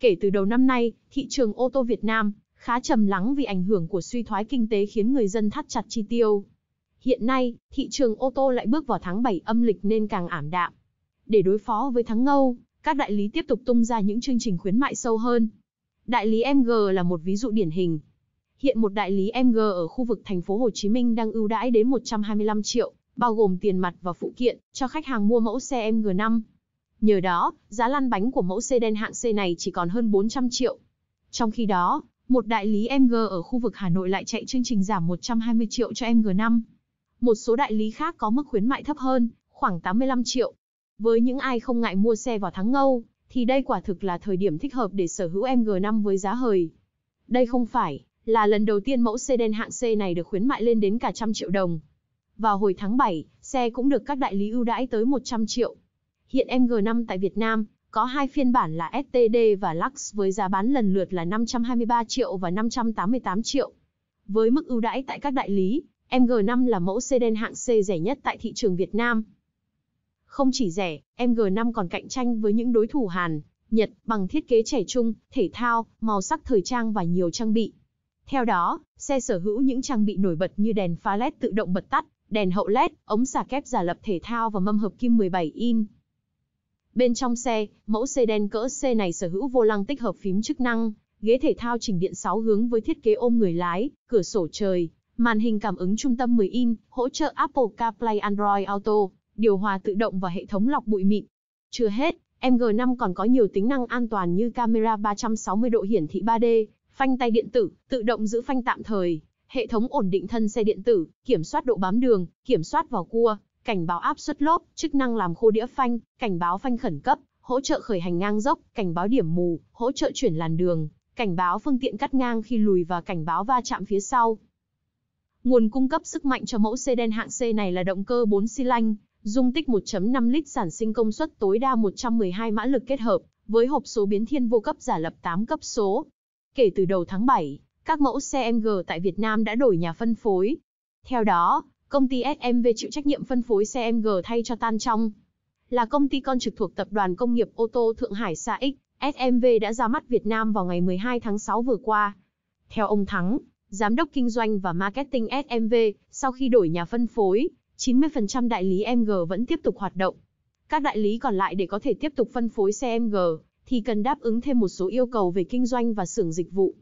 Kể từ đầu năm nay, thị trường ô tô Việt Nam khá trầm lắng vì ảnh hưởng của suy thoái kinh tế khiến người dân thắt chặt chi tiêu. Hiện nay, thị trường ô tô lại bước vào tháng 7 âm lịch nên càng ảm đạm. Để đối phó với tháng ngâu, các đại lý tiếp tục tung ra những chương trình khuyến mại sâu hơn. Đại lý MG là một ví dụ điển hình. Hiện một đại lý MG ở khu vực thành phố Hồ Chí Minh đang ưu đãi đến 125 triệu, bao gồm tiền mặt và phụ kiện, cho khách hàng mua mẫu xe MG5. Nhờ đó, giá lăn bánh của mẫu xe đen hạng C này chỉ còn hơn 400 triệu. Trong khi đó, một đại lý MG ở khu vực Hà Nội lại chạy chương trình giảm 120 triệu cho MG5. Một số đại lý khác có mức khuyến mại thấp hơn, khoảng 85 triệu. Với những ai không ngại mua xe vào tháng ngâu, thì đây quả thực là thời điểm thích hợp để sở hữu MG5 với giá hời. Đây không phải là lần đầu tiên mẫu xe đen hạng C này được khuyến mại lên đến cả trăm triệu đồng. Vào hồi tháng 7, xe cũng được các đại lý ưu đãi tới 100 triệu. Hiện MG5 tại Việt Nam có hai phiên bản là STD và Lux với giá bán lần lượt là 523 triệu và 588 triệu. Với mức ưu đãi tại các đại lý, MG5 là mẫu sedan hạng C rẻ nhất tại thị trường Việt Nam. Không chỉ rẻ, MG5 còn cạnh tranh với những đối thủ Hàn, Nhật bằng thiết kế trẻ trung, thể thao, màu sắc thời trang và nhiều trang bị. Theo đó, xe sở hữu những trang bị nổi bật như đèn pha LED tự động bật tắt, đèn hậu LED, ống xả kép giả lập thể thao và mâm hợp kim 17 in. Bên trong xe, mẫu xe đen cỡ C này sở hữu vô lăng tích hợp phím chức năng, ghế thể thao chỉnh điện 6 hướng với thiết kế ôm người lái, cửa sổ trời, màn hình cảm ứng trung tâm 10 in, hỗ trợ Apple CarPlay Android Auto, điều hòa tự động và hệ thống lọc bụi mịn. Chưa hết, MG5 còn có nhiều tính năng an toàn như camera 360 độ hiển thị 3D, phanh tay điện tử, tự động giữ phanh tạm thời, hệ thống ổn định thân xe điện tử, kiểm soát độ bám đường, kiểm soát vào cua, cảnh báo áp suất lốp, chức năng làm khô đĩa phanh, cảnh báo phanh khẩn cấp, hỗ trợ khởi hành ngang dốc, cảnh báo điểm mù, hỗ trợ chuyển làn đường, cảnh báo phương tiện cắt ngang khi lùi và cảnh báo va chạm phía sau. Nguồn cung cấp sức mạnh cho mẫu xe đen hạng C này là động cơ 4 xi lanh, dung tích 1.5 lít sản sinh công suất tối đa 112 mã lực kết hợp, với hộp số biến thiên vô cấp giả lập 8 cấp số. Kể từ đầu tháng 7, các mẫu xe MG tại Việt Nam đã đổi nhà phân phối. Theo đó, công ty SMV chịu trách nhiệm phân phối xe MG thay cho Tan Trong. Là công ty con trực thuộc Tập đoàn Công nghiệp ô tô Thượng Hải Sa X, SMV đã ra mắt Việt Nam vào ngày 12 tháng 6 vừa qua. Theo ông Thắng, Giám đốc Kinh doanh và Marketing SMV, sau khi đổi nhà phân phối, 90% đại lý MG vẫn tiếp tục hoạt động. Các đại lý còn lại để có thể tiếp tục phân phối xe MG, thì cần đáp ứng thêm một số yêu cầu về kinh doanh và xưởng dịch vụ.